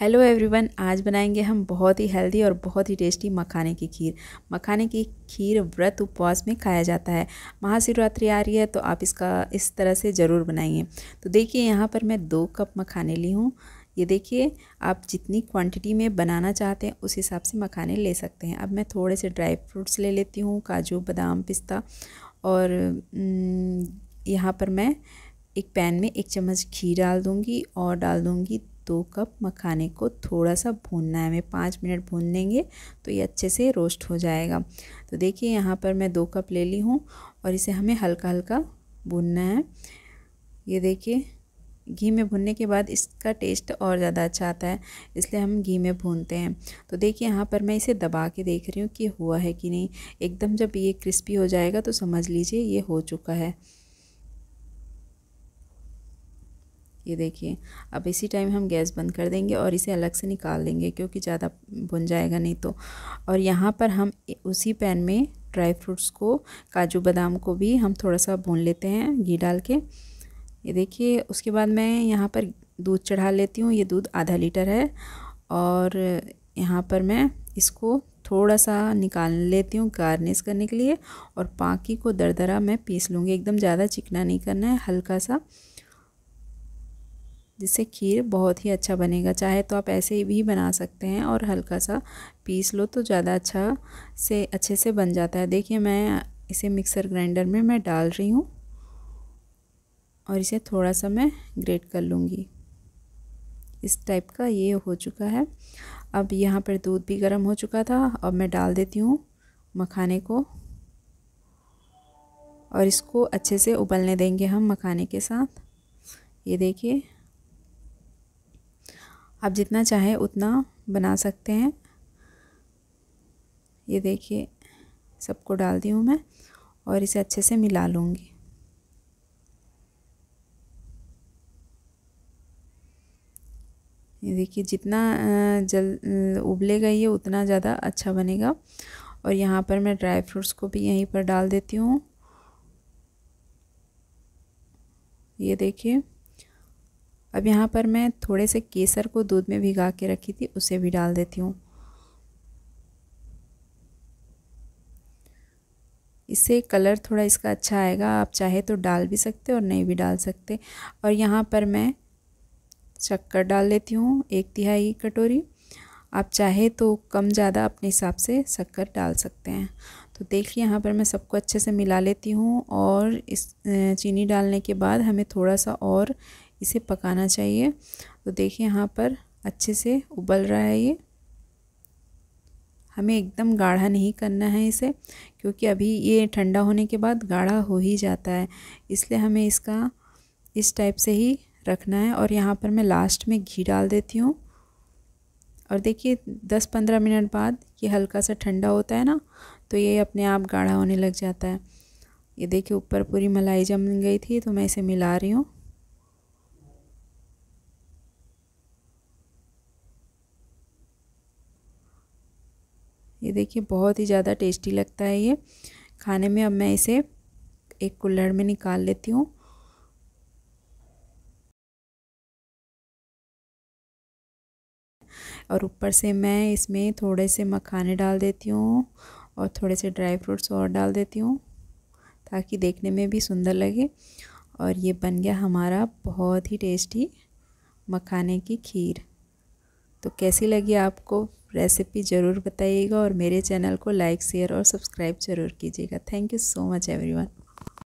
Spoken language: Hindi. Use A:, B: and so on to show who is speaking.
A: हेलो एवरीवन आज बनाएंगे हम बहुत ही हेल्दी और बहुत ही टेस्टी मखाने की खीर मखाने की खीर व्रत उपवास में खाया जाता है महाशिवरात्रि आ रही है तो आप इसका इस तरह से ज़रूर बनाइए तो देखिए यहाँ पर मैं दो कप मखाने ली हूँ ये देखिए आप जितनी क्वांटिटी में बनाना चाहते हैं उस हिसाब से मखाने ले सकते हैं अब मैं थोड़े से ड्राई फ्रूट्स ले लेती हूँ काजू बादाम पिस्ता और यहाँ पर मैं एक पैन में एक चम्मच घी डाल दूँगी और डाल दूँगी दो कप मखाने को थोड़ा सा भूनना है हमें पाँच मिनट भून लेंगे तो ये अच्छे से रोस्ट हो जाएगा तो देखिए यहाँ पर मैं दो कप ले ली हूँ और इसे हमें हल्का हल्का भूनना है ये देखिए घी में भूनने के बाद इसका टेस्ट और ज़्यादा अच्छा आता है इसलिए हम घी में भूनते हैं तो देखिए यहाँ पर मैं इसे दबा के देख रही हूँ कि हुआ है कि नहीं एकदम जब ये क्रिस्पी हो जाएगा तो समझ लीजिए ये हो चुका है ये देखिए अब इसी टाइम हम गैस बंद कर देंगे और इसे अलग से निकाल देंगे क्योंकि ज़्यादा भुन जाएगा नहीं तो और यहाँ पर हम उसी पैन में ड्राई फ्रूट्स को काजू बादाम को भी हम थोड़ा सा भून लेते हैं घी डाल के ये देखिए उसके बाद मैं यहाँ पर दूध चढ़ा लेती हूँ ये दूध आधा लीटर है और यहाँ पर मैं इसको थोड़ा सा निकाल लेती हूँ गार्निश करने के लिए और पाकी को दरदरा मैं पीस लूँगी एकदम ज़्यादा चिकना नहीं करना है हल्का सा जिससे खीर बहुत ही अच्छा बनेगा चाहे तो आप ऐसे भी बना सकते हैं और हल्का सा पीस लो तो ज़्यादा अच्छा से अच्छे से बन जाता है देखिए मैं इसे मिक्सर ग्राइंडर में मैं डाल रही हूँ और इसे थोड़ा सा मैं ग्रेट कर लूँगी इस टाइप का ये हो चुका है अब यहाँ पर दूध भी गर्म हो चुका था अब मैं डाल देती हूँ मखाने को और इसको अच्छे से उबलने देंगे हम मखाने के साथ ये देखिए आप जितना चाहें उतना बना सकते हैं ये देखिए सबको डाल दी हूँ मैं और इसे अच्छे से मिला लूँगी ये देखिए जितना जल उबलेगा ये उतना ज़्यादा अच्छा बनेगा और यहाँ पर मैं ड्राई फ्रूट्स को भी यहीं पर डाल देती हूँ ये देखिए अब यहाँ पर मैं थोड़े से केसर को दूध में भिगा के रखी थी उसे भी डाल देती हूँ इससे कलर थोड़ा इसका अच्छा आएगा आप चाहे तो डाल भी सकते और नहीं भी डाल सकते और यहाँ पर मैं शक्कर डाल लेती हूँ एक तिहाई कटोरी आप चाहे तो कम ज़्यादा अपने हिसाब से शक्कर डाल सकते हैं तो देखिए यहाँ पर मैं सबको अच्छे से मिला लेती हूँ और इस चीनी डालने के बाद हमें थोड़ा सा और इसे पकाना चाहिए तो देखिए यहाँ पर अच्छे से उबल रहा है ये हमें एकदम गाढ़ा नहीं करना है इसे क्योंकि अभी ये ठंडा होने के बाद गाढ़ा हो ही जाता है इसलिए हमें इसका इस टाइप से ही रखना है और यहाँ पर मैं लास्ट में घी डाल देती हूँ और देखिए 10-15 मिनट बाद ये हल्का सा ठंडा होता है ना तो ये अपने आप गाढ़ा होने लग जाता है ये देखिए ऊपर पूरी मलाई जम गई थी तो मैं इसे मिला रही हूँ ये देखिए बहुत ही ज़्यादा टेस्टी लगता है ये खाने में अब मैं इसे एक कुल्हड़ में निकाल लेती हूँ और ऊपर से मैं इसमें थोड़े से मखाने डाल देती हूँ और थोड़े से ड्राई फ्रूट्स और डाल देती हूँ ताकि देखने में भी सुंदर लगे और ये बन गया हमारा बहुत ही टेस्टी मखाने की खीर तो कैसी लगी आपको रेसिपी ज़रूर बताइएगा और मेरे चैनल को लाइक शेयर और सब्सक्राइब ज़रूर कीजिएगा thank you so much everyone